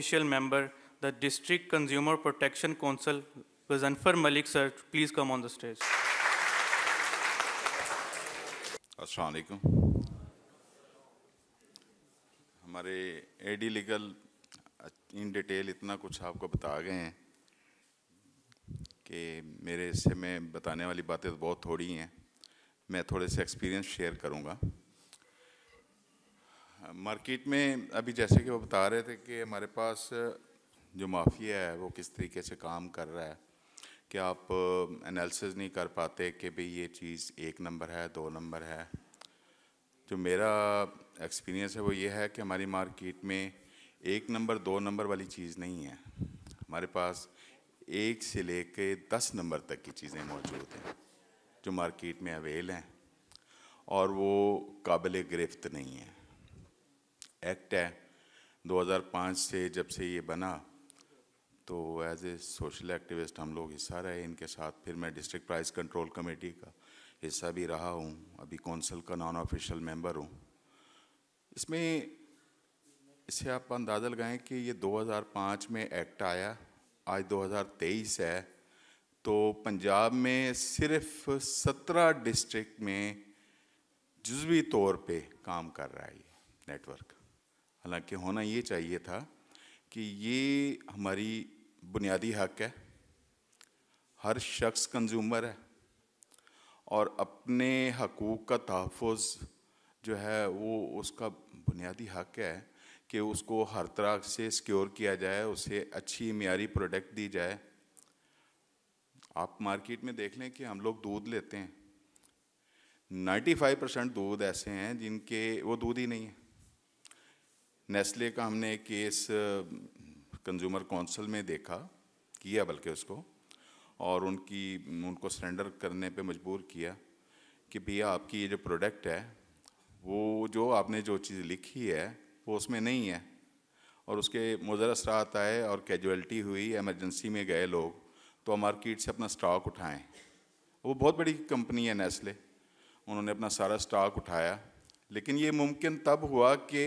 official member, the District Consumer Protection Council, Ghazanfar Malik sir, please come on the stage. असलकुम हमारे AD legal in detail इतना कुछ आपको बता गए हैं कि मेरे हिस्से में बताने वाली बातें तो बहुत थोड़ी हैं मैं थोड़े से एक्सपीरियंस शेयर करूंगा मार्केट में अभी जैसे कि वो बता रहे थे कि हमारे पास जो माफिया है वो किस तरीके से काम कर रहा है कि आप एनालिसिस नहीं कर पाते कि भाई ये चीज़ एक नंबर है दो नंबर है जो मेरा एक्सपीरियंस है वो ये है कि हमारी मार्केट में एक नंबर दो नंबर वाली चीज़ नहीं है हमारे पास एक से ले कर दस नंबर तक की चीज़ें मौजूद हैं जो मार्केट में अवेल हैं और वो काबिल गिरफ्त नहीं है एक्ट है 2005 से जब से ये बना तो एज ए सोशल एक्टिविस्ट हम लोग हिस्सा रहे इनके साथ फिर मैं डिस्ट्रिक्ट प्राइस कंट्रोल कमेटी का हिस्सा भी रहा हूँ अभी कौंसिल का नॉन ऑफिशियल मेंबर हूँ इसमें इससे आप अंदाज़ा लगाएं कि ये 2005 में एक्ट आया आज 2023 है तो पंजाब में सिर्फ 17 डिस्ट्रिक्ट में जुजवी तौर पे काम कर रहा है ये नेटवर्क हालांकि होना ये चाहिए था कि ये हमारी बुनियादी हक है हर शख्स कंज्यूमर है और अपने हकूक़ का तहफ़ जो है वो उसका बुनियादी हक है कि उसको हर तरह से सिक्योर किया जाए उसे अच्छी मीरी प्रोडक्ट दी जाए आप मार्केट में देख लें कि हम लोग दूध लेते हैं 95 परसेंट दूध ऐसे हैं जिनके वो दूध ही नहीं है नेस्ले का हमने एक केस कंज्यूमर काउंसिल में देखा किया बल्कि उसको और उनकी उनको सरेंडर करने पे मजबूर किया कि भैया आपकी ये जो प्रोडक्ट है वो जो आपने जो चीज़ लिखी है वो उसमें नहीं है और उसके मुजर असरात आए और कैजुअलिटी हुई एमरजेंसी में गए लोग तो मार्केट से अपना स्टॉक उठाएं वो बहुत बड़ी कंपनी है नेस्ले उन्होंने अपना सारा स्टॉक उठाया लेकिन ये मुमकिन तब हुआ कि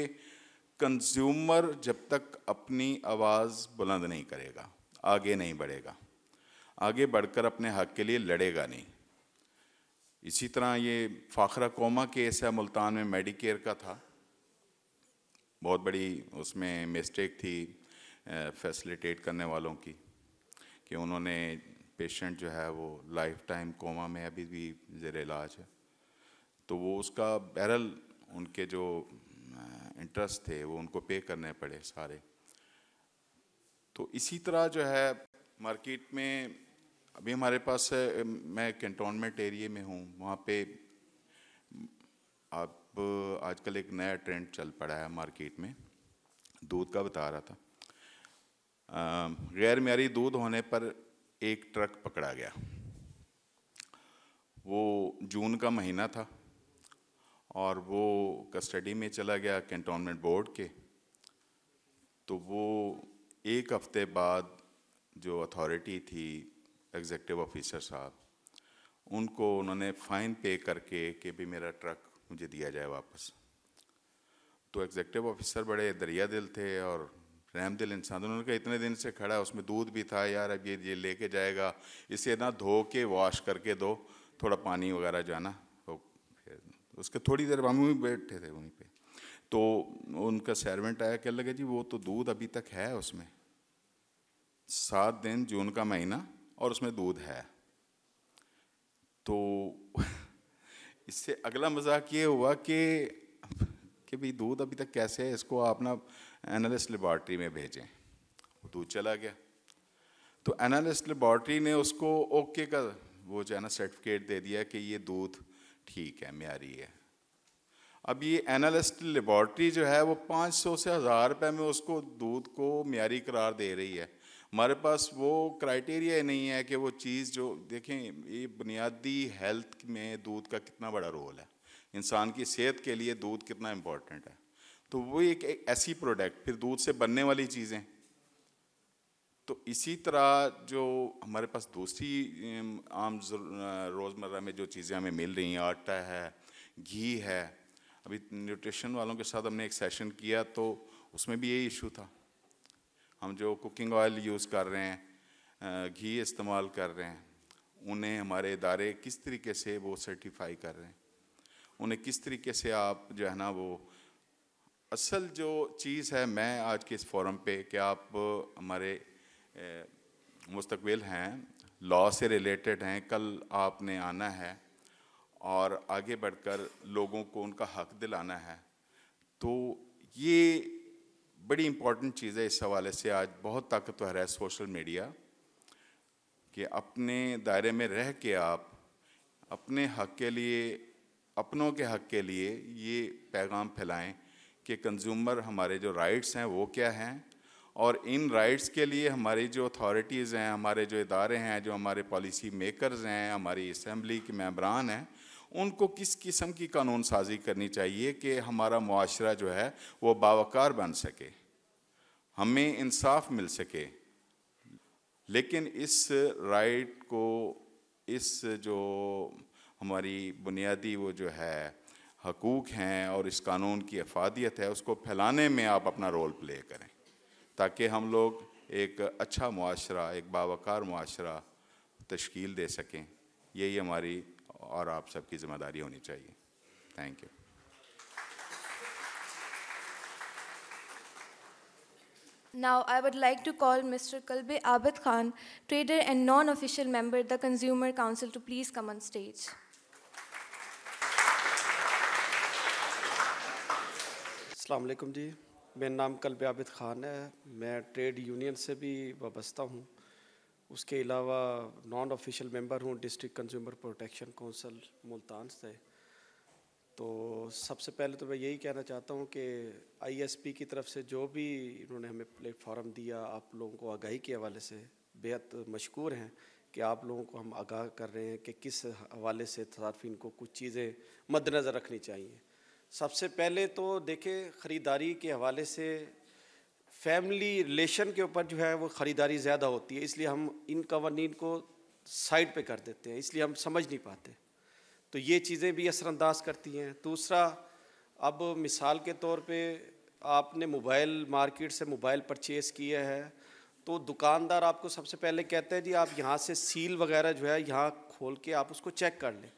कंज्यूमर जब तक अपनी आवाज़ बुलंद नहीं करेगा आगे नहीं बढ़ेगा आगे बढ़कर अपने हक के लिए लड़ेगा नहीं इसी तरह ये फ़ाखरा कोमा केस है मुल्तान में मेडिकेयर का था बहुत बड़ी उसमें मिस्टेक थी फैसिलिटेट करने वालों की कि उन्होंने पेशेंट जो है वो लाइफ टाइम कोमा में अभी भी जेर इलाज है तो वो उसका बहरल उनके जो इंटरेस्ट थे वो उनको पे करने पड़े सारे तो इसी तरह जो है मार्केट में अभी हमारे पास मैं कंटोनमेंट एरिए में हूँ वहाँ पे आप आजकल एक नया ट्रेंड चल पड़ा है मार्केट में दूध का बता रहा था गैर मैारी दूध होने पर एक ट्रक पकड़ा गया वो जून का महीना था और वो कस्टडी में चला गया कैंटोनमेंट बोर्ड के तो वो एक हफ्ते बाद जो अथॉरिटी थी एग्जेक्टिव ऑफिसर साहब उनको उन्होंने फ़ाइन पे करके कि भी मेरा ट्रक मुझे दिया जाए वापस तो एग्जेक्टिव ऑफिसर बड़े दरिया दिल थे और रहम दिल इंसान उन्होंने कहा इतने दिन से खड़ा है उसमें दूध भी था यार अब ये ये लेके जाएगा इसे ना धो के वॉश करके दो थोड़ा पानी वगैरह जो है ना उसके थोड़ी देर हम भी बैठे थे वहीं पे तो उनका सर्वेंट आया कह लगे जी वो तो दूध अभी तक है उसमें सात दिन जून का महीना और उसमें दूध है तो इससे अगला मजाक ये हुआ कि कि भाई दूध अभी तक कैसे है इसको आप ना एनालिस्ट लेबॉर्ट्री में भेजें दूध चला गया तो एनालिस्ट लेबॉर्ट्री ने उसको ओके का वो जो है ना सर्टिफिकेट दे दिया कि ये दूध ठीक है म्यारी है अब ये एनालिस्ट लेबॉर्ट्री जो है वो 500 से हज़ार रुपये में उसको दूध को म्यारी करार दे रही है हमारे पास वो क्राइटेरिया ही नहीं है कि वो चीज़ जो देखें ये बुनियादी हेल्थ में दूध का कितना बड़ा रोल है इंसान की सेहत के लिए दूध कितना इम्पोर्टेंट है तो वो एक ऐसी प्रोडक्ट फिर दूध से बनने वाली चीज़ें तो इसी तरह जो हमारे पास दूसरी आम रोज़मर्रा में जो चीज़ें हमें मिल रही हैं आटा है घी है अभी न्यूट्रिशन वालों के साथ हमने एक सेशन किया तो उसमें भी यही इशू था हम जो कुकिंग ऑयल यूज़ कर रहे हैं घी इस्तेमाल कर रहे हैं उन्हें हमारे इदारे किस तरीके से वो सर्टिफाई कर रहे हैं उन्हें किस तरीके से आप जो है ना वो असल जो चीज़ है मैं आज के इस फोरम पे कि आप हमारे मुस्तबिल हैं लॉ से रिलेटेड हैं कल आपने आना है और आगे बढ़कर लोगों को उनका हक दिलाना है तो ये बड़ी इम्पॉर्टेंट चीज़ है इस हवाले से आज बहुत ताकतवर है सोशल मीडिया कि अपने दायरे में रह के आप अपने हक के लिए अपनों के हक के लिए ये पैगाम फैलाएं कि कंज्यूमर हमारे जो राइट्स हैं वो क्या हैं और इन राइट्स के लिए हमारी जो अथॉरिटीज़ हैं हमारे जो इदारे हैं जो हमारे पॉलिसी मेकर्स हैं हमारी इसम्बली के मेम्बरान हैं उनको किस किस्म की कानून साजी करनी चाहिए कि हमारा माशरा जो है वो बावकार बन सके हमें इंसाफ मिल सके लेकिन इस राइट को इस जो हमारी बुनियादी वो जो है हकूक़ हैं और इस कानून की अफादियत है उसको फैलाने में आप अपना रोल प्ले करें ताकि हम लोग एक अच्छा मुआरा एक बावकार मुआरा तश्कील दे सकें यही हमारी और आप सबकी ज़िम्मेदारी होनी चाहिए thank you Now, I would like to call Mr. Kalbe Abid Khan, trader and non-official member, the Consumer Council, to please come on stage. Assalamualaikum, dear. मेरा नाम कल्ब आबिद ख़ान है मैं ट्रेड यूनियन से भी वाबस्ता हूँ उसके अलावा नॉन ऑफिशियल मेंबर हूँ district consumer protection council Multan से तो सबसे पहले तो मैं यही कहना चाहता हूँ कि आईएसपी की तरफ से जो भी इन्होंने हमें प्लेटफॉर्म दिया आप लोगों को आगाही के हवाले से बेहद मशहूर हैं कि आप लोगों को हम आगाह कर रहे हैं कि किस हवाले से सार्फिन को कुछ चीज़ें मद्दनज़र रखनी चाहिए सबसे पहले तो देखे ख़रीदारी के हवाले से फैमिली रिलेशन के ऊपर जो है वो ख़रीदारी ज़्यादा होती है इसलिए हम इन कवानीन को साइड पे कर देते हैं इसलिए हम समझ नहीं पाते तो ये चीज़ें भी असरानंदाज करती हैं दूसरा अब मिसाल के तौर पे आपने मोबाइल मार्केट से मोबाइल परचेस किया है तो दुकानदार आपको सबसे पहले कहते हैं जी आप यहाँ से सील वगैरह जो है यहाँ खोल के आप उसको चेक कर लें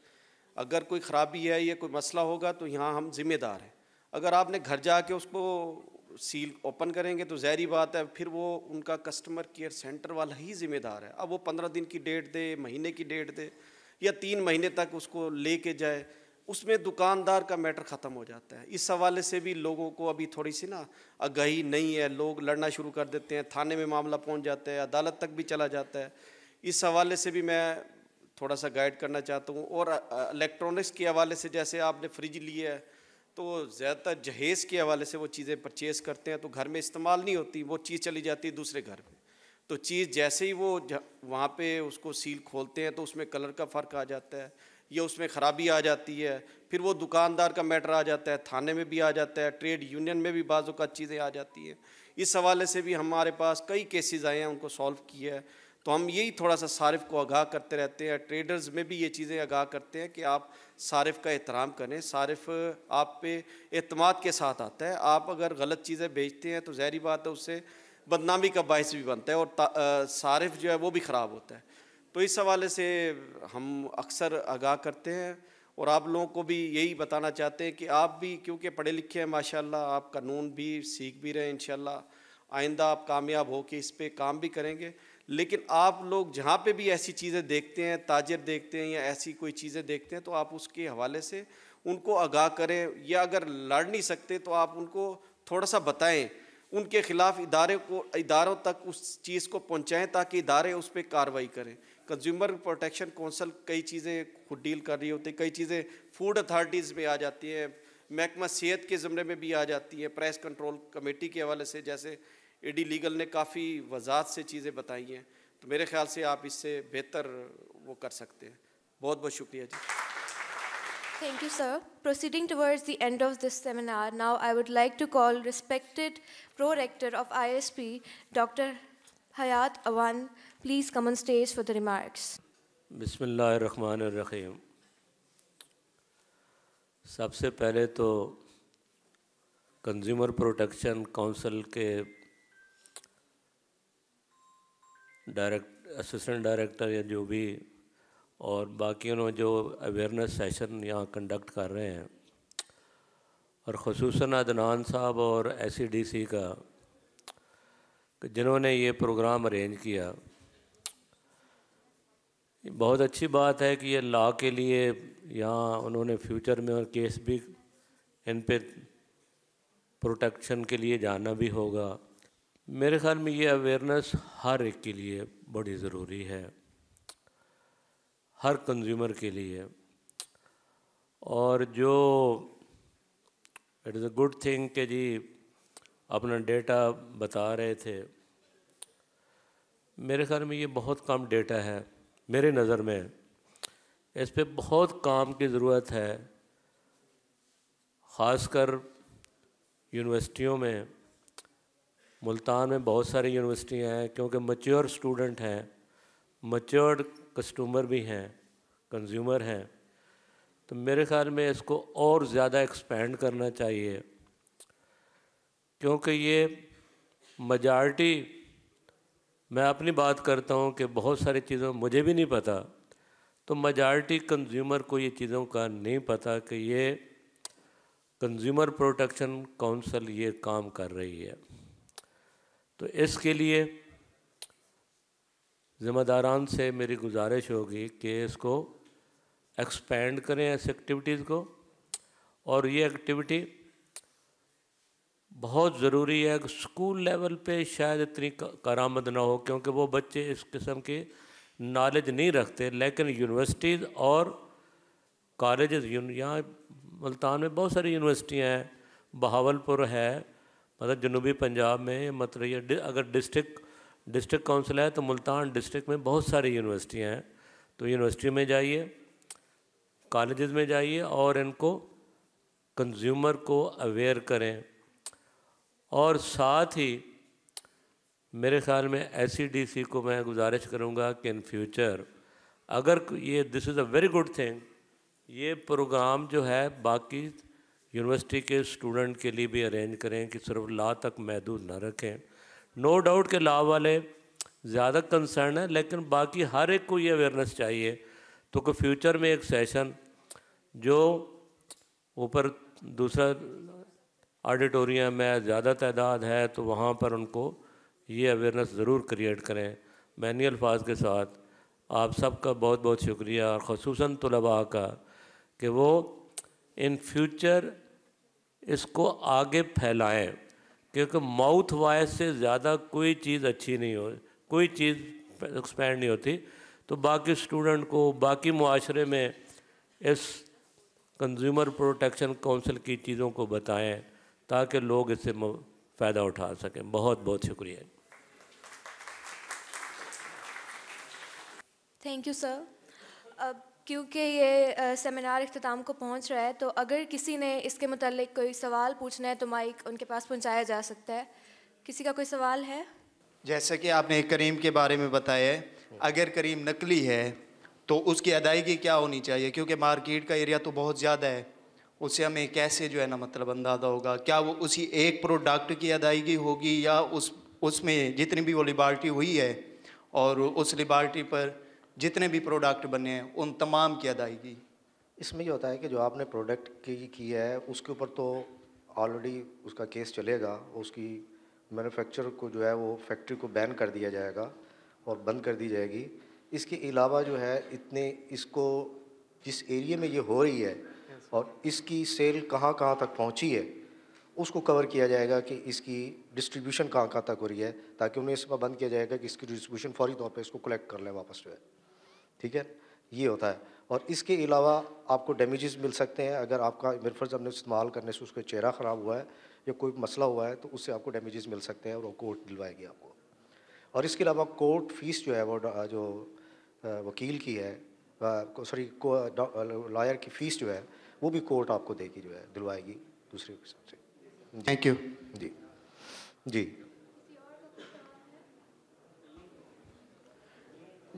अगर कोई ख़राबी है या कोई मसला होगा तो यहाँ हम ज़िम्मेदार हैं अगर आपने घर जाके उसको सील ओपन करेंगे तो जहरी बात है फिर वो उनका कस्टमर केयर सेंटर वाला ही ज़िम्मेदार है अब वो पंद्रह दिन की डेट दे महीने की डेट दे या तीन महीने तक उसको ले के जाए उसमें दुकानदार का मैटर ख़त्म हो जाता है इस हवाले से भी लोगों को अभी थोड़ी सी ना आगही नहीं है लोग लड़ना शुरू कर देते हैं थाने में मामला पहुंच जाता है अदालत तक भी चला जाता है इस हवाले से भी मैं थोड़ा सा गाइड करना चाहता हूँ और इलेक्ट्रॉनिक्स के हवाले से जैसे आपने फ्रिज लिया है तो ज़्यादातर जहेज़ के हवाले से वो चीज़ें परचेज़ करते हैं तो घर में इस्तेमाल नहीं होती वो चीज़ चली जाती है दूसरे घर में तो चीज़ जैसे ही वो वहाँ पे उसको सील खोलते हैं तो उसमें कलर का फ़र्क आ जाता है या उसमें ख़राबी आ जाती है फिर वो दुकानदार का मैटर आ जाता है थाने में भी आ जाता है ट्रेड यूनियन में भी बाज़ चीज़ें आ जाती हैं इस हवाले से भी हमारे पास कई केसेस आए हैं उनको सॉल्व किया है तो हम यही थोड़ा सा सारिफ को आगाह करते रहते हैं ट्रेडर्स में भी ये चीज़ें आगाह करते हैं कि आप सारिफ का एहतराम करें सारिफ आप पे अतमाद के साथ आता है आप अगर गलत चीज़ें बेचते हैं तो जहरी बात है उससे बदनामी का बायस भी बनता है और सारिफ जो है वो भी ख़राब होता है तो इस हवाले से हम अक्सर आगाह करते हैं और आप लोगों को भी यही बताना चाहते हैं कि आप भी क्योंकि पढ़े लिखे हैं माशाल्लाह आप कानून भी सीख भी रहे हैं इन आइंदा आप कामयाब हो के इस पर काम भी करेंगे लेकिन आप लोग जहाँ पे भी ऐसी चीज़ें देखते हैं ताजर देखते हैं या ऐसी कोई चीज़ें देखते हैं तो आप उसके हवाले से उनको आगाह करें या अगर लड़ नहीं सकते तो आप उनको थोड़ा सा बताएं उनके ख़िलाफ़ इदारे को इदारों तक उस चीज़ को पहुँचाएँ ताकि इदारे उस पर कार्रवाई करें कंज्यूमर प्रोटेक्शन कौंसल कई चीज़ें खुद डील कर रही होती कई चीज़ें फूड अथॉरिटीज़ में आ जाती हैं महकमा सेहत के ज़मरे में भी आ जाती है प्रेस कंट्रोल कमेटी के हवाले से जैसे ए डी लीगल ने काफ़ी वजात से चीज़ें बताई हैं तो मेरे ख्याल से आप इससे बेहतर वो कर सकते हैं बहुत बहुत शुक्रिया जी thank you sir proceeding towards the end of this seminar now I would like to call respected pro rector of P doctor Hayat Awan please come on stage for the remarks बिस्मिल्लाहमानरिम सबसे पहले तो कंज्यूमर प्रोटेक्शन काउंसिल के direct assistant director या जो भी और बाकी उन्होंने जो अवेयरनेस सेशन यहाँ कंडक्ट कर रहे हैं और खसूस अदनान साहब और एस e का जिन्होंने ये प्रोग्राम अरेंज किया बहुत अच्छी बात है कि ये लॉ के लिए यहाँ उन्होंने फ्यूचर में और केस भी इन पे प्रोटेक्शन के लिए जाना भी होगा मेरे ख्याल में ये अवेयरनेस हर एक के लिए बड़ी ज़रूरी है हर कंज्यूमर के लिए और जो it is a good thing के जी अपना डेटा बता रहे थे मेरे ख्याल में ये बहुत कम डेटा है मेरे नज़र में इस पर बहुत काम की ज़रूरत है ख़ासकर यूनिवर्सिटियों में मुल्तान में बहुत सारी यूनिवर्सिटियाँ हैं क्योंकि मच्योर स्टूडेंट हैं मच्योर्ड कस्टमर भी हैं कंज्यूमर हैं तो मेरे ख्याल में इसको और ज़्यादा एक्सपेंड करना चाहिए क्योंकि ये मजार्टी मैं अपनी बात करता हूँ कि बहुत सारी चीज़ों मुझे भी नहीं पता तो मजार्टी कंज्यूमर को ये चीज़ों का नहीं पता कि ये कंज्यूमर प्रोटेक्शन काउंसिल ये काम कर रही है तो इसके लिए ज़िम्मेदारान से मेरी गुजारिश होगी कि इसको एक्सपेंड करें इस एक्टिविटीज़ को और ये एक्टिविटी बहुत ज़रूरी है स्कूल लेवल पे शायद इतनी करामद ना हो क्योंकि वो बच्चे इस किस्म की नॉलेज नहीं रखते लेकिन यूनिवर्सिटीज़ और कॉलेज यहाँ मुल्तान में बहुत सारी यूनिवर्सिटियाँ हैं बहावलपुर है मतलब जनूबी पंजाब में मतलब ये अगर डिस्ट्रिक्ट डिस्ट्रिक्ट काउंसिल है तो मुल्तान डिस्ट्रिक्ट में बहुत सारी यूनिवर्सिटियाँ हैं तो यूनिवर्सिटी में जाइए कॉलेज़ में जाइए और इनको कंज्यूमर को अवेयर करें और साथ ही मेरे ख्याल में सी को मैं गुजारिश करूँगा कि इन फ्यूचर अगर ये this is a very good thing ये प्रोग्राम जो है बाकी यूनिवर्सिटी के स्टूडेंट के लिए भी अरेंज करें कि सिर्फ ला तक महदूद ना रखें नो no डाउट के ला वाले ज़्यादा कंसर्न है लेकिन बाकी हर एक को ये अवेयरनेस चाहिए तो कि फ्यूचर में एक सेशन जो ऊपर दूसरा ऑडिटोरियम है ज़्यादा तादाद है तो वहाँ पर उनको ये अवेयरनेस ज़रूर क्रिएट करें मैनी अल्फाज के साथ आप सबका बहुत बहुत शुक्रिया और खसूस तलबा का कि वो इन फ्यूचर इसको आगे फैलाएं क्योंकि माउथ वॉइस से ज़्यादा कोई चीज़ अच्छी नहीं हो कोई चीज़ एक्सपैंड नहीं होती तो बाकी स्टूडेंट को बाकी माशरे में इस कंज्यूमर प्रोटेक्शन काउंसिल की चीज़ों को बताएं ताकि लोग इससे फ़ायदा उठा सकें बहुत बहुत शुक्रिया थैंक यू सर अब क्योंकि ये सेमिनार अख्ताम को पहुंच रहा है तो अगर किसी ने इसके मतलब कोई सवाल पूछना है तो माइक उनके पास पहुंचाया जा सकता है किसी का कोई सवाल है जैसा कि आपने करीम के बारे में बताया अगर करीम नकली है तो उसकी अदायगी क्या होनी चाहिए क्योंकि मार्केट का एरिया तो बहुत ज़्यादा है उससे हमें कैसे जो है ना मतलब अंदाजा होगा क्या वो उसी एक प्रोडक्ट की अदायगी होगी या उस उसमें जितनी भी वो लिबार्टी हुई है और उस लिबार्टी पर जितने भी प्रोडक्ट बने हैं उन तमाम की अदायगी इसमें ये होता है कि जो आपने प्रोडक्ट की किया है उसके ऊपर तो ऑलरेडी उसका केस चलेगा उसकी मैन्युफैक्चर को जो है वो फैक्ट्री को बैन कर दिया जाएगा और बंद कर दी जाएगी इसके अलावा जो है इतने इसको जिस एरिए में ये हो रही है और इसकी सेल कहाँ कहाँ तक पहुँची है उसको कवर किया जाएगा कि इसकी डिस्ट्रीब्यूशन कहाँ कहाँ तक हो रही है ताकि उन्हें इस पर बंद किया जाएगा कि इसकी डिस्ट्रीब्यूशन फौरी तौर पर इसको कलेक्ट कर लें वापस जो है ठीक है ये होता है और इसके अलावा आपको डैमेजेस मिल सकते हैं अगर आपका मिरफर्ज हमने इस्तेमाल करने से उसका चेहरा ख़राब हुआ है या कोई मसला हुआ है तो उससे आपको डैमेजेस मिल सकते हैं और वो कोर्ट दिलवाएगी आपको और इसके अलावा कोर्ट फीस जो है वो जो वकील की है सॉरी लॉयर की फ़ीस जो है वो भी कोर्ट आपको देगी जो है दिलवाएगी दूसरे हिसाब से थैंक यू जी जी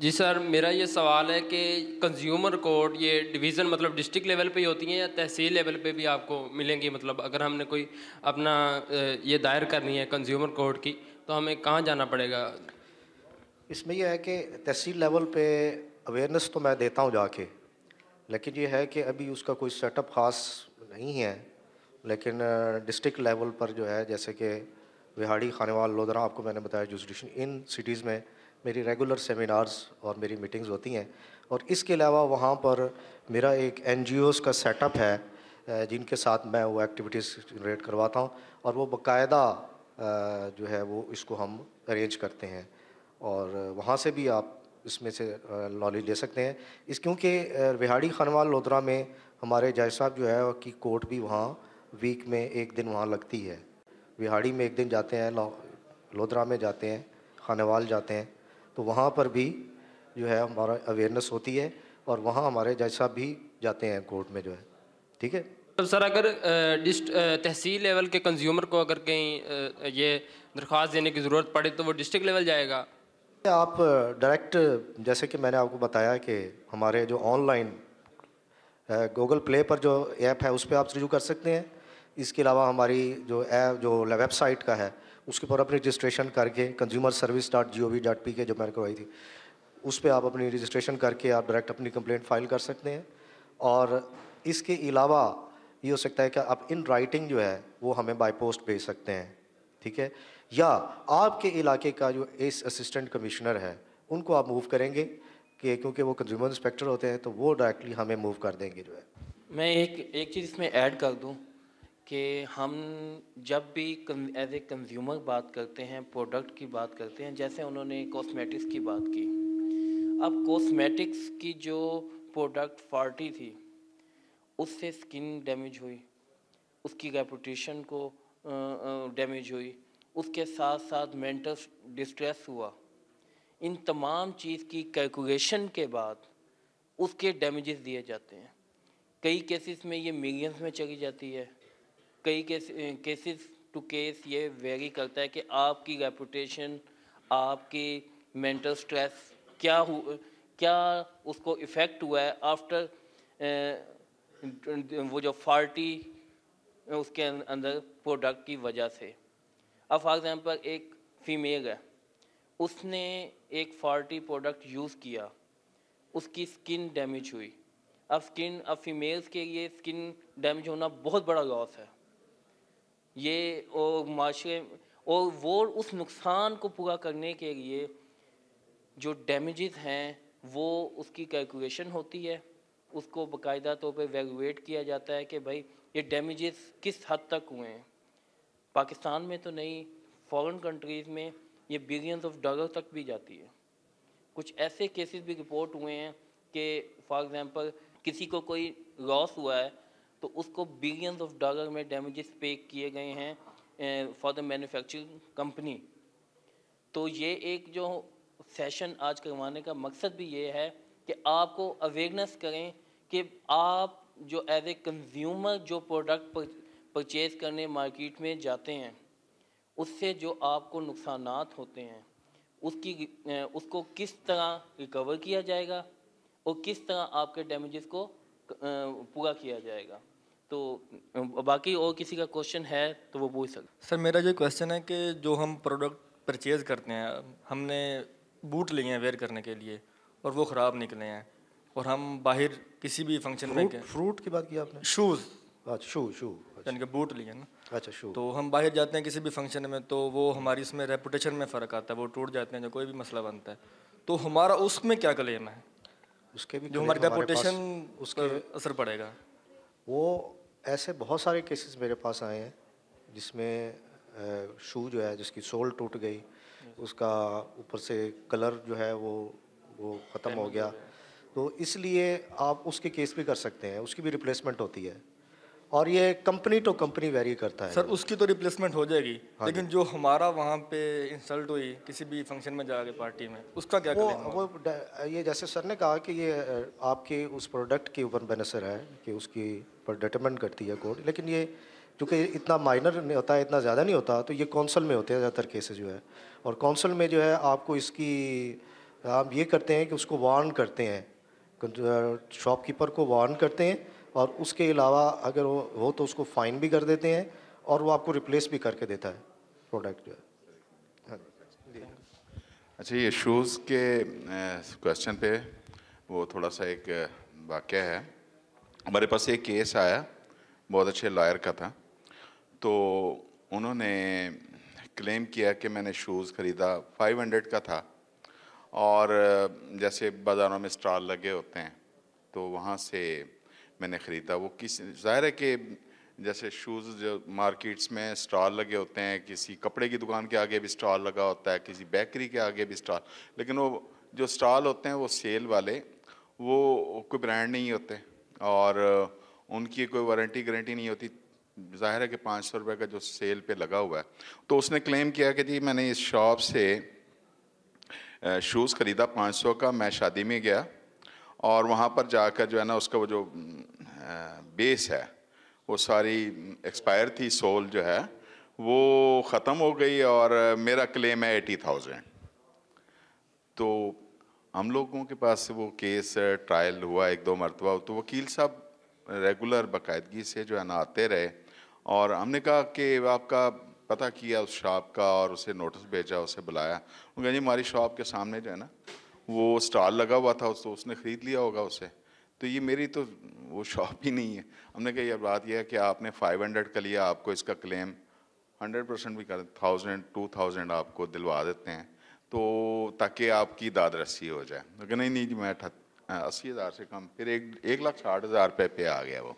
जी सर मेरा ये सवाल है कि कंज्यूमर कोर्ट ये डिवीज़न मतलब डिस्ट्रिक्ट लेवल पे ही होती हैं या तहसील लेवल पे भी आपको मिलेंगी मतलब अगर हमने कोई अपना ये दायर करनी है कंज्यूमर कोर्ट की तो हमें कहाँ जाना पड़ेगा इसमें यह है कि तहसील लेवल पे अवेयरनेस तो मैं देता हूँ जाके लेकिन ये है कि अभी उसका कोई सेटअप खास नहीं है लेकिन डिस्ट्रिक्ट लेवल पर जो है जैसे कि विहाड़ी खानेवाल लोधरा आपको मैंने बताया जो इन सिटीज़ में मेरी रेगुलर सेमिनार्स और मेरी मीटिंग्स होती हैं और इसके अलावा वहाँ पर मेरा एक एन का सेटअप है जिनके साथ मैं वो एक्टिविटीज़ जनरेट करवाता हूँ और वो बाकायदा जो है वो इसको हम अरेंज करते हैं और वहाँ से भी आप इसमें से नॉलेज ले सकते हैं इस क्योंकि विहाड़ी खानवाल लोधरा में हमारे जय साहब जो है कि कोर्ट भी वहाँ वीक में एक दिन वहाँ लगती है विहाड़ी में एक दिन जाते हैं लोधरा में जाते हैं खानवाल जाते हैं तो वहाँ पर भी जो है हमारा अवेयरनेस होती है और वहाँ हमारे जज साहब भी जाते हैं कोर्ट में जो है ठीक है तो सर अगर डिस्ट तहसील लेवल के कंज्यूमर को अगर कहीं ये दरख्वास्त देने की ज़रूरत पड़े तो वो डिस्ट्रिक्ट लेवल जाएगा आप डायरेक्ट जैसे कि मैंने आपको बताया कि हमारे जो ऑनलाइन गूगल प्ले पर जो ऐप है उस पर आप रिजू कर सकते हैं इसके अलावा हमारी जो ऐप जो वेबसाइट का है उसके ऊपर आप रजिस्ट्रेशन करके consumer service dot G O V dot P K जो मैंने करवाई थी उस पर आप अपनी रजिस्ट्रेशन करके आप डायरेक्ट अपनी कंप्लेंट फाइल कर सकते हैं और इसके अलावा ये हो सकता है कि आप इन राइटिंग जो है वो हमें बाई पोस्ट भेज सकते हैं ठीक है या आपके इलाके का जो एस असिस्टेंट कमिश्नर है उनको आप मूव करेंगे कि क्योंकि वो कंज्यूमर इंस्पेक्टर होते हैं तो वो डायरेक्टली हमें मूव कर देंगे जो है मैं एक एक चीज़ इसमें ऐड कर दूँ कि हम जब भी एज ए कंज्यूमर बात करते हैं प्रोडक्ट की बात करते हैं जैसे उन्होंने कॉस्मेटिक्स की बात की अब कॉस्मेटिक्स की जो प्रोडक्ट फॉर्टी थी उससे स्किन डैमेज हुई उसकी रेपुटेशन को डैमेज हुई उसके साथ साथ मेंटल डिस्ट्रेस हुआ इन तमाम चीज़ की कैलकुलेशन के बाद उसके डैमेजेस दिए जाते हैं कई केसेस में ये मिलियंस में चली जाती है कई केस केसेस टू केस ये वेरी करता है कि आपकी रेपुटेशन आपकी मेंटल स्ट्रेस क्या क्या उसको इफ़ेक्ट हुआ है आफ्टर वो जो फाल्टी उसके अं-, अंदर प्रोडक्ट की वजह से अब फॉर एग्ज़ाम्पल एक फीमेल है उसने एक फाल्टी प्रोडक्ट यूज़ किया उसकी स्किन डैमेज हुई अब स्किन अब फीमेल्स के लिए स्किन डैमेज होना बहुत बड़ा लॉस है ये और माशरे और वो उस नुकसान को पूरा करने के लिए जो डैमेज हैं वो उसकी कैलकुलेशन होती है उसको बाकायदा तौर पर वैल्यूएट किया जाता है कि भाई ये डैमेज किस हद तक हुए हैं पाकिस्तान में तो नहीं फॉरेन कंट्रीज़ में ये बिलियंस ऑफ डॉलर तक भी जाती है कुछ ऐसे केसेस भी रिपोर्ट हुए हैं कि फॉर एग्ज़ाम्पल किसी को कोई लॉस हुआ है तो उसको बिलियंस ऑफ डॉलर में डैमेजेस पे किए गए हैं फॉर द मैन्युफैक्चरिंग कंपनी तो ये एक जो सेशन आज करवाने का मकसद भी ये है कि आपको अवेयरनेस करें कि आप जो एज ए कंज्यूमर जो प्रोडक्ट परचेज करने मार्केट में जाते हैं उससे जो आपको नुकसान होते हैं उसकी उसको किस तरह रिकवर किया जाएगा और किस तरह आपके डैमेजेस को पूरा किया जाएगा तो बाकी और किसी का क्वेश्चन है तो वो पूछ सकते सर मेरा जो क्वेश्चन है कि जो हम प्रोडक्ट परचेज़ करते हैं हमने बूट लिए हैं वेयर करने के लिए और वो ख़राब निकले हैं और हम बाहर किसी भी फंक्शन में गए फ्रूट की बात की आपने शूज़ अच्छा शू शू अच्छा। यानी कि बूट लिए ना अच्छा शू तो हम बाहर जाते हैं किसी भी फंक्शन में तो वो हमारी इसमें रेपुटेशन में फ़र्क आता है वो टूट जाते हैं जो कोई भी मसला बनता है तो हमारा उसमें क्या क्लेम है उसके भी जो हमारी रेपुटेशन उस असर पड़ेगा वो ऐसे बहुत सारे केसेस मेरे पास आए हैं जिसमें शू जो है जिसकी सोल टूट गई उसका ऊपर से कलर जो है वो वो ख़त्म हो गया तो इसलिए आप उसके केस भी कर सकते हैं उसकी भी रिप्लेसमेंट होती है और ये कंपनी टू कंपनी वेरी करता है सर उसकी तो रिप्लेसमेंट हो जाएगी हाँ लेकिन जो हमारा वहाँ पे इंसल्ट हुई किसी भी फंक्शन में जाके पार्टी में उसका क्या वो, वो ये जैसे सर ने कहा कि ये आपके उस प्रोडक्ट के ऊपर बेनसर है कि उसकी पर डिटरमेंट करती है कोर्ट लेकिन ये क्योंकि इतना माइनर नहीं होता है इतना ज़्यादा नहीं होता तो ये कौंसल में होते हैं ज़्यादातर केसेज जो है और कौंसल में जो है आपको इसकी आप ये करते हैं कि उसको वार्न करते हैं शॉपकीपर को वार्न करते हैं और उसके अलावा अगर वो हो तो उसको फ़ाइन भी कर देते हैं और वो आपको रिप्लेस भी करके देता है प्रोडक्ट जो है हाँ अच्छा ये शूज़ के क्वेश्चन पे वो थोड़ा सा एक वाक्य है हमारे पास एक केस आया बहुत अच्छे लॉयर का था तो उन्होंने क्लेम किया कि मैंने शूज़ ख़रीदा 500 का था और जैसे बाज़ारों में स्टॉल लगे होते हैं तो वहाँ से मैंने ख़रीदा वो किस ज़ाहिर है कि जैसे शूज़ जो मार्केट्स में स्टॉल लगे होते हैं किसी कपड़े की दुकान के आगे भी स्टॉल लगा होता है किसी बेकरी के आगे भी स्टॉल लेकिन वो जो स्टॉल होते हैं वो सेल वाले वो कोई ब्रांड नहीं होते और उनकी कोई वारंटी गारंटी नहीं होती ज़ाहिर है कि पाँच सौ रुपये का जो सेल पे लगा हुआ है तो उसने क्लेम किया कि जी मैंने इस शॉप से शूज़ ख़रीदा पाँच सौ का मैं शादी में गया और वहाँ पर जाकर जो है ना उसका वो जो बेस है वो सारी एक्सपायर थी सोल जो है वो ख़त्म हो गई और मेरा क्लेम है एटी थाउजेंड तो हम लोगों के पास वो केस ट्रायल हुआ एक दो मरतबा तो वकील साहब रेगुलर बाकायदगी से जो है ना आते रहे और हमने कहा कि आपका पता किया उस शॉप का और उसे नोटिस भेजा उसे बुलाया उन्होंने जी हमारी शॉप के सामने जो है ना वो स्टाल लगा हुआ था उसको उसने ख़रीद लिया होगा उसे तो ये मेरी तो वो शॉप ही नहीं है हमने कहा यह बात यह है कि आपने 500 का लिया आपको इसका क्लेम 100 परसेंट भी कर थाउजेंड टू थाउजेंड आपको दिलवा देते हैं तो ताकि आपकी दाद रस्सी हो जाए तो नहीं नहीं जी मैं अठ अस्सी हज़ार से कम फिर एक एक लाख साठ हज़ार रुपये पे आ गया वो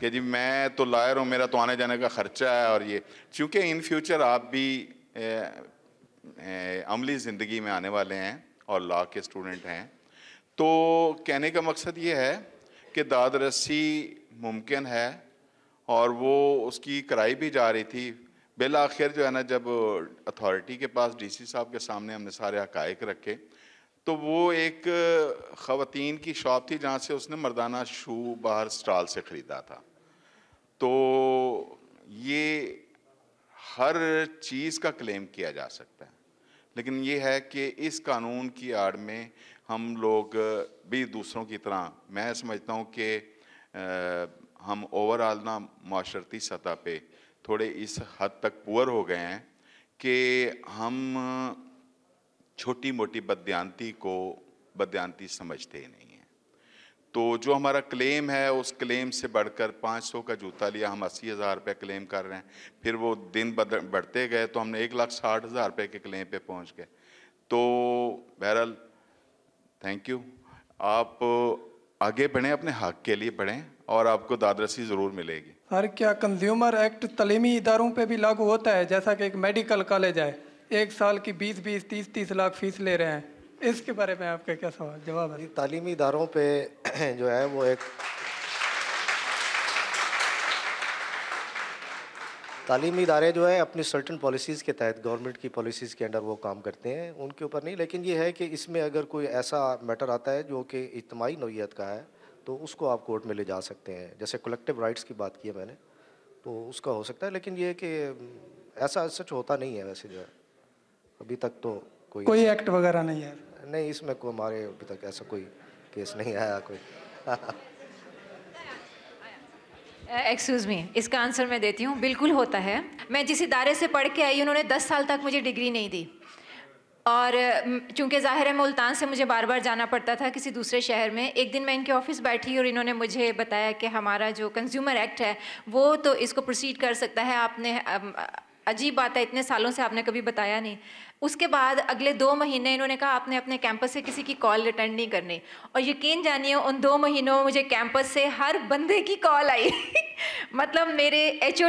कि जी मैं तो लायर हूँ मेरा तो आने जाने का ख़र्चा है और ये चूँकि इन फ्यूचर आप भी ए, ए, अमली ज़िंदगी में आने वाले हैं और लॉ के स्टूडेंट हैं तो कहने का मकसद ये है कि दादरसी मुमकिन है और वो उसकी कराई भी जा रही थी बिल आखिर जो है ना जब अथॉरिटी के पास डीसी साहब के सामने हमने सारे हकायक रखे तो वो एक ख़वान की शॉप थी जहाँ से उसने मर्दाना शू बाहर स्टॉल से ख़रीदा था तो ये हर चीज़ का क्लेम किया जा सकता है लेकिन ये है कि इस कानून की आड़ में हम लोग भी दूसरों की तरह मैं समझता हूँ कि हम ओवरऑल ना माशरती सतह पे थोड़े इस हद तक पुअर हो गए हैं कि हम छोटी मोटी बदयांती को बदयांती समझते नहीं तो जो हमारा क्लेम है उस क्लेम से बढ़कर पाँच सौ का जूता लिया हम अस्सी हज़ार रुपये क्लेम कर रहे हैं फिर वो दिन बढ़ते गए तो हमने एक लाख साठ हज़ार रुपये के क्लेम पे पहुंच गए तो बहरहाल थैंक यू आप आगे बढ़ें अपने हक के लिए बढ़ें और आपको दादरसी ज़रूर मिलेगी हर क्या कंज्यूमर एक्ट तलीमी इदारों पर भी लागू होता है जैसा कि एक मेडिकल कॉलेज है एक साल की बीस बीस तीस तीस लाख फीस ले रहे हैं इसके बारे में आपका क्या सवाल जवाब है तालीमी इदारों पर जो है वो एक तालीमी इदारे जो है अपनी सर्टन पॉलिसीज़ के तहत गवर्नमेंट की पॉलिसीज़ के अंडर वो काम करते हैं उनके ऊपर नहीं लेकिन ये है कि इसमें अगर कोई ऐसा मैटर आता है जो कि इजमाही नोयत का है तो उसको आप कोर्ट में ले जा सकते हैं जैसे कलेक्टिव राइट्स की बात की है मैंने तो उसका हो सकता है लेकिन ये कि ऐसा सच होता नहीं है वैसे जो है अभी तक तो कोई कोई एक्ट वगैरह नहीं है नहीं इसमें को हमारे अभी तक ऐसा कोई केस नहीं आया कोई एक्सक्यूज़ मी इसका आंसर मैं देती हूँ बिल्कुल होता है मैं जिस इदारे से पढ़ के आई उन्होंने दस साल तक मुझे डिग्री नहीं दी और चूंकि ज़ाहिर है मुल्तान से मुझे बार बार जाना पड़ता था किसी दूसरे शहर में एक दिन मैं इनके ऑफिस बैठी और इन्होंने मुझे बताया कि हमारा जो कंज्यूमर एक्ट है वो तो इसको प्रोसीड कर सकता है आपने अजीब बात है इतने सालों से आपने कभी बताया नहीं उसके बाद अगले दो महीने इन्होंने कहा आपने अपने कैंपस से किसी की कॉल रिटर्न नहीं करनी और यकीन जानिए उन दो महीनों में मुझे कैंपस से हर बंदे की कॉल आई मतलब मेरे एच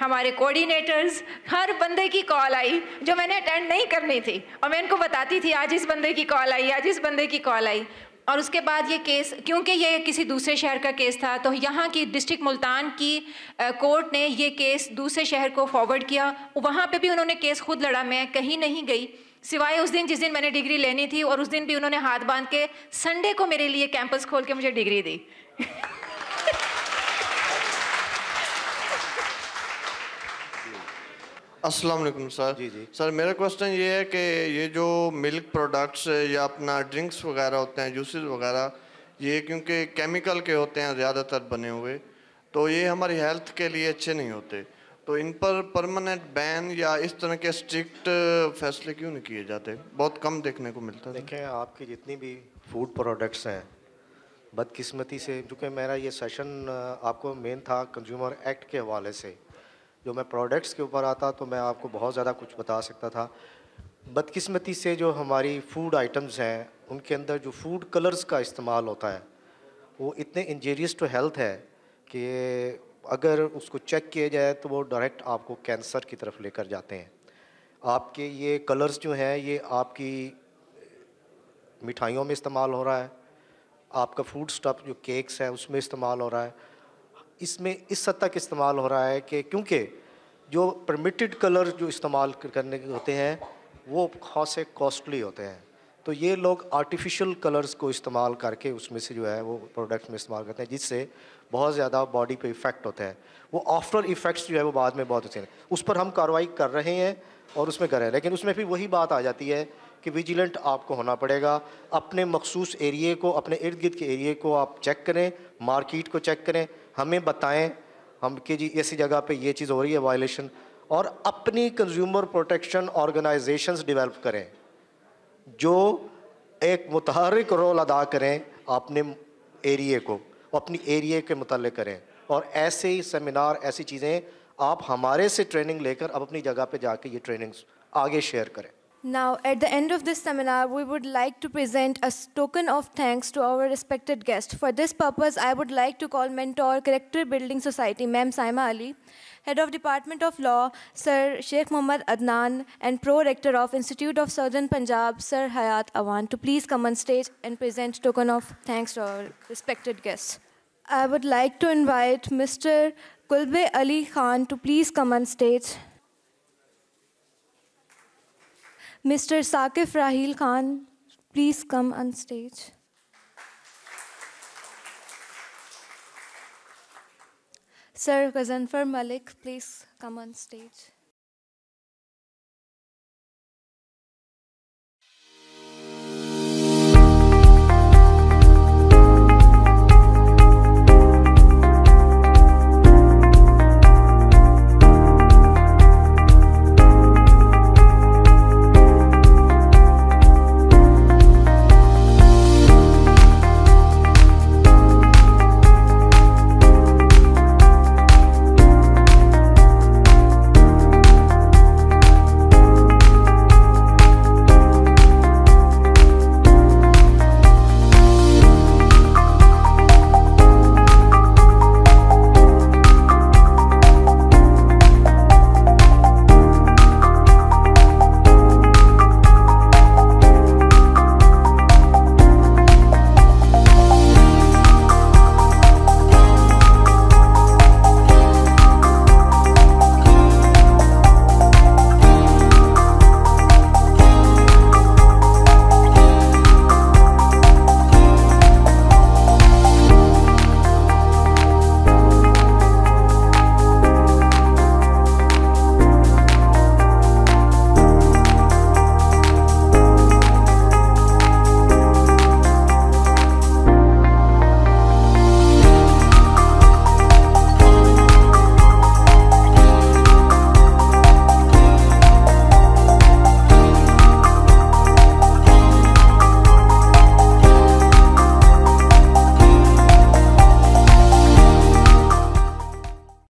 हमारे कोऑर्डिनेटर्स हर बंदे की कॉल आई जो मैंने अटेंड नहीं करनी थी और मैं इनको बताती थी आज इस बंदे की कॉल आई आज इस बंदे की कॉल आई और उसके बाद ये केस क्योंकि ये किसी दूसरे शहर का केस था तो यहाँ की डिस्ट्रिक्ट मुल्तान की कोर्ट ने ये केस दूसरे शहर को फॉरवर्ड किया वहाँ पे भी उन्होंने केस खुद लड़ा मैं कहीं नहीं गई सिवाय उस दिन जिस दिन मैंने डिग्री लेनी थी और उस दिन भी उन्होंने हाथ बांध के संडे को मेरे लिए कैंपस खोल के मुझे डिग्री दी अस्सलाम वालेकुम सर जी जी सर मेरा क्वेश्चन ये है कि ये जो मिल्क प्रोडक्ट्स या अपना ड्रिंक्स वगैरह होते हैं जूसेस वगैरह ये क्योंकि केमिकल के होते हैं ज़्यादातर बने हुए तो ये हमारी हेल्थ के लिए अच्छे नहीं होते तो इन पर परमानेंट बैन या इस तरह के स्ट्रिक्ट फैसले क्यों नहीं किए जाते बहुत कम देखने को मिलता है देखें आपकी जितनी भी फूड प्रोडक्ट्स हैं बदकिस्मती से चूँकि मेरा ये सेशन आपको मेन था कंज्यूमर एक्ट के हवाले से जो मैं प्रोडक्ट्स के ऊपर आता तो मैं आपको बहुत ज़्यादा कुछ बता सकता था बदकिस्मती से जो हमारी फूड आइटम्स हैं उनके अंदर जो फूड कलर्स का इस्तेमाल होता है वो इतने इंजीरियस टू हेल्थ है कि अगर उसको चेक किया जाए तो वो डायरेक्ट आपको कैंसर की तरफ लेकर जाते हैं आपके ये कलर्स जो हैं ये आपकी मिठाइयों में इस्तेमाल हो रहा है आपका फूड स्टफ जो केक्स हैं उसमें इस्तेमाल हो रहा है इसमें इस हद तक इस्तेमाल हो रहा है कि क्योंकि जो परमिटेड कलर जो इस्तेमाल करने के होते हैं वो से कॉस्टली होते हैं तो ये लोग आर्टिफिशियल कलर्स को इस्तेमाल करके उसमें से जो है वो प्रोडक्ट्स में इस्तेमाल करते हैं जिससे बहुत ज़्यादा बॉडी पे इफ़ेक्ट होता है वो आफ्टर इफ़ेक्ट्स जो है वो बाद में बहुत होते हैं उस पर हम कार्रवाई कर रहे हैं और उसमें कर रहे हैं लेकिन उसमें फिर वही बात आ जाती है कि विजिलेंट आपको होना पड़ेगा अपने मखसूस एरिए को अपने इर्द गिर्द के एरिए को आप चेक करें मार्किट को चेक करें हमें बताएं हम कि जी ऐसी जगह पे ये चीज़ हो रही है वायलेशन और अपनी कंज्यूमर प्रोटेक्शन ऑर्गेनाइजेशंस डेवलप करें जो एक मुतहरक रोल अदा करें अपने एरिए को अपनी एरिए के मुतल करें और ऐसे ही सेमिनार ऐसी चीज़ें आप हमारे से ट्रेनिंग लेकर अब अपनी जगह पे जाके ये ट्रेनिंग्स आगे शेयर करें Now, at the end of this seminar, we would like to present a token of thanks to our respected guest. For this purpose, I would like to call Mentor Character Building Society, Ma'am Saima Ali, Head of Department of Law, Sir Sheikh Muhammad Adnan, and Pro-Rector of Institute of Southern Punjab, Sir Hayat Awan, to please come on stage and present token of thanks to our respected guest. I would like to invite Mr. Kulbe Ali Khan to please come on stage. Mr. Saqif Rahil Khan, please come on stage. Sir Ghazanfar Malik, please come on stage.